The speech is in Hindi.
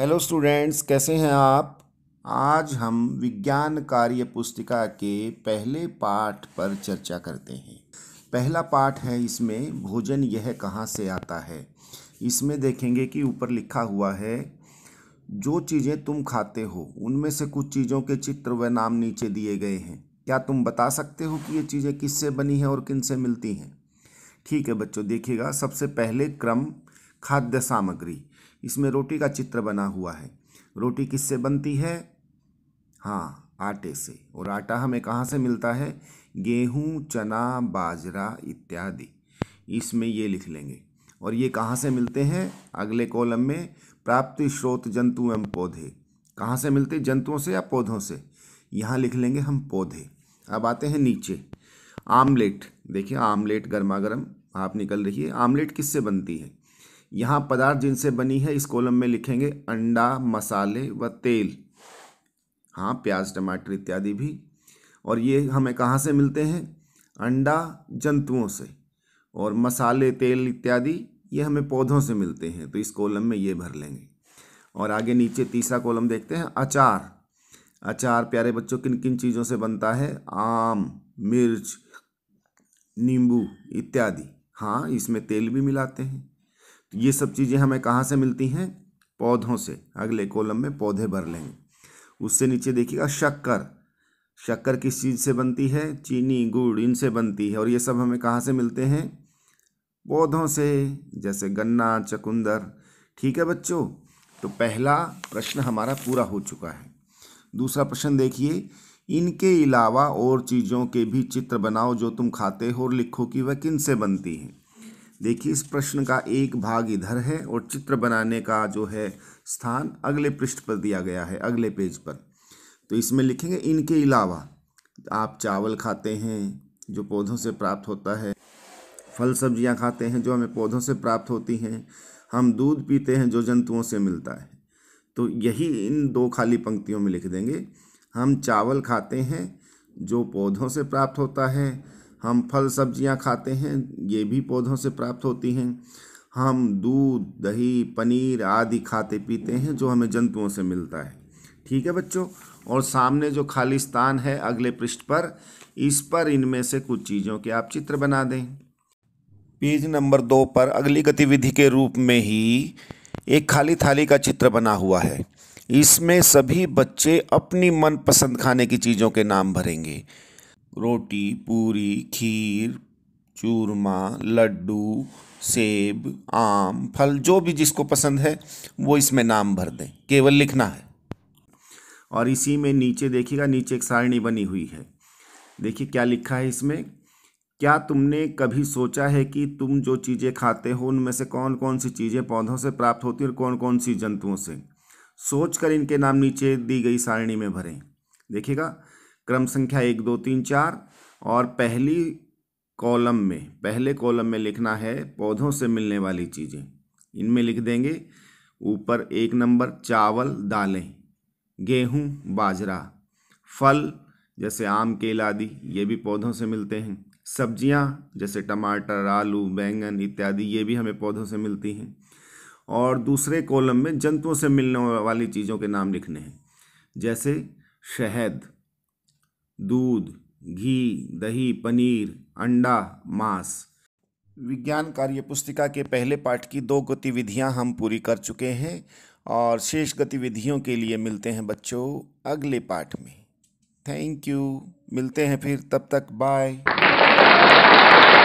हेलो स्टूडेंट्स कैसे हैं आप आज हम विज्ञान कार्य पुस्तिका के पहले पाठ पर चर्चा करते हैं पहला पाठ है इसमें भोजन यह कहाँ से आता है इसमें देखेंगे कि ऊपर लिखा हुआ है जो चीज़ें तुम खाते हो उनमें से कुछ चीज़ों के चित्र व नाम नीचे दिए गए हैं क्या तुम बता सकते हो कि ये चीज़ें किससे बनी हैं और किन से मिलती हैं ठीक है बच्चों देखिएगा सबसे पहले क्रम खाद्य सामग्री इसमें रोटी का चित्र बना हुआ है रोटी किससे बनती है हाँ आटे से और आटा हमें कहाँ से मिलता है गेहूँ चना बाजरा इत्यादि इसमें ये लिख लेंगे और ये कहाँ से मिलते हैं अगले कॉलम में प्राप्ति स्रोत जंतु एवं पौधे कहाँ से मिलते जंतुओं से या पौधों से यहाँ लिख लेंगे हम पौधे अब आते हैं नीचे आमलेट देखिए आमलेट गर्मा गर्म आप निकल रही है आमलेट किससे बनती है यहाँ पदार्थ जिनसे बनी है इस कॉलम में लिखेंगे अंडा मसाले व तेल हाँ प्याज टमाटर इत्यादि भी और ये हमें कहाँ से मिलते हैं अंडा जंतुओं से और मसाले तेल इत्यादि ये हमें पौधों से मिलते हैं तो इस कॉलम में ये भर लेंगे और आगे नीचे तीसरा कॉलम देखते हैं अचार अचार प्यारे बच्चों किन किन चीज़ों से बनता है आम मिर्च नींबू इत्यादि हाँ इसमें तेल भी मिलाते हैं ये सब चीज़ें हमें कहाँ से मिलती हैं पौधों से अगले कॉलम में पौधे भर लेंगे उससे नीचे देखिएगा शक्कर शक्कर किस चीज़ से बनती है चीनी गुड़ इनसे बनती है और ये सब हमें कहाँ से मिलते हैं पौधों से जैसे गन्ना चकुंदर ठीक है बच्चों तो पहला प्रश्न हमारा पूरा हो चुका है दूसरा प्रश्न देखिए इनके अलावा और चीज़ों के भी चित्र बनाओ जो तुम खाते हो और लिखो कि वह किन से बनती हैं देखिए इस प्रश्न का एक भाग इधर है और चित्र बनाने का जो है स्थान अगले पृष्ठ पर दिया गया है अगले पेज पर तो इसमें लिखेंगे इनके अलावा आप चावल खाते हैं जो पौधों से प्राप्त होता है फल सब्जियां खाते हैं जो हमें पौधों से प्राप्त होती हैं हम दूध पीते हैं जो जंतुओं से मिलता है तो यही इन दो खाली पंक्तियों में लिख देंगे हम चावल खाते हैं जो पौधों से प्राप्त होता है हम फल सब्जियां खाते हैं ये भी पौधों से प्राप्त होती हैं हम दूध दही पनीर आदि खाते पीते हैं जो हमें जंतुओं से मिलता है ठीक है बच्चों और सामने जो खाली स्थान है अगले पृष्ठ पर इस पर इनमें से कुछ चीज़ों के आप चित्र बना दें पेज नंबर दो पर अगली गतिविधि के रूप में ही एक खाली थाली का चित्र बना हुआ है इसमें सभी बच्चे अपनी मनपसंद खाने की चीज़ों के नाम भरेंगे रोटी पूरी खीर चूरमा लड्डू सेब आम फल जो भी जिसको पसंद है वो इसमें नाम भर दें केवल लिखना है और इसी में नीचे देखिएगा नीचे एक सारणी बनी हुई है देखिए क्या लिखा है इसमें क्या तुमने कभी सोचा है कि तुम जो चीज़ें खाते हो उनमें से कौन कौन सी चीज़ें पौधों से प्राप्त होती हैं और कौन कौन सी जंतुओं से सोच कर इनके नाम नीचे दी गई सारणी में भरें देखिएगा क्रम संख्या एक दो तीन चार और पहली कॉलम में पहले कॉलम में लिखना है पौधों से मिलने वाली चीज़ें इनमें लिख देंगे ऊपर एक नंबर चावल दालें गेहूं बाजरा फल जैसे आम केला आदि ये भी पौधों से मिलते हैं सब्जियां जैसे टमाटर आलू बैंगन इत्यादि ये भी हमें पौधों से मिलती हैं और दूसरे कॉलम में जंतुओं से मिलने वाली चीज़ों के नाम लिखने हैं जैसे शहद दूध घी दही पनीर अंडा मांस विज्ञान कार्य पुस्तिका के पहले पाठ की दो गतिविधियां हम पूरी कर चुके हैं और शेष गतिविधियों के लिए मिलते हैं बच्चों अगले पाठ में थैंक यू मिलते हैं फिर तब तक बाय